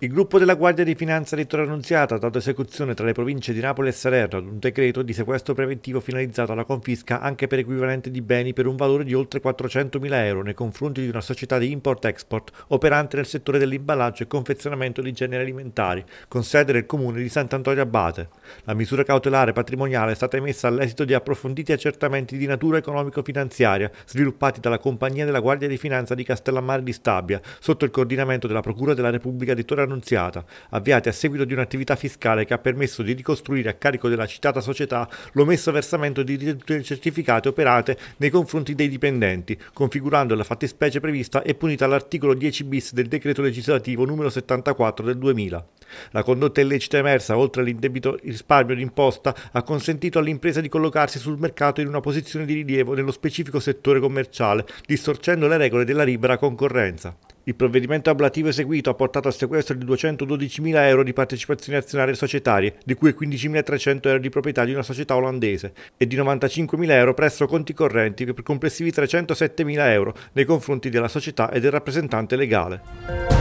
Il gruppo della Guardia di Finanza di Torre Annunziata ha dato esecuzione tra le province di Napoli e Salerno ad un decreto di sequestro preventivo finalizzato alla confisca anche per equivalente di beni per un valore di oltre 400.000 euro nei confronti di una società di import-export operante nel settore dell'imballaggio e confezionamento di generi alimentari, con sede nel comune di Sant'Antonio Abate. La misura cautelare patrimoniale è stata emessa all'esito di approfonditi accertamenti di natura economico-finanziaria sviluppati dalla Compagnia della Guardia di Finanza di Castellammare di Stabia, sotto il coordinamento della Procura della Repubblica di Torre annunziata, avviate a seguito di un'attività fiscale che ha permesso di ricostruire a carico della citata società l'omesso versamento di ritenute certificate operate nei confronti dei dipendenti, configurando la fattispecie prevista e punita all'articolo 10 bis del decreto legislativo numero 74 del 2000. La condotta illecita emersa, oltre all'indebito risparmio d'imposta, ha consentito all'impresa di collocarsi sul mercato in una posizione di rilievo nello specifico settore commerciale, distorcendo le regole della libera concorrenza. Il provvedimento ablativo eseguito ha portato al sequestro di 212.000 euro di partecipazioni azionarie societarie, di cui 15.300 euro di proprietà di una società olandese, e di 95.000 euro presso conti correnti per complessivi 307.000 euro nei confronti della società e del rappresentante legale.